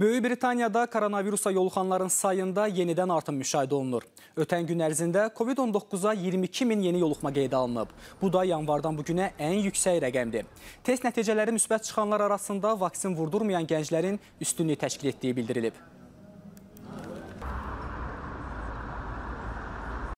Böyük Britaniyada koronavirusa yoluxanların sayında yenidən artım müşahidə olunur. Ötən gün ərzində COVID-19-a 22 min yeni yoluxma qeydə alınıb. Bu da yanvardan bugünə ən yüksək rəqəmdir. Test nəticələri müsbət çıxanlar arasında vaksin vurdurmayan gənclərin üstünlüyü təşkil etdiyi bildirilib.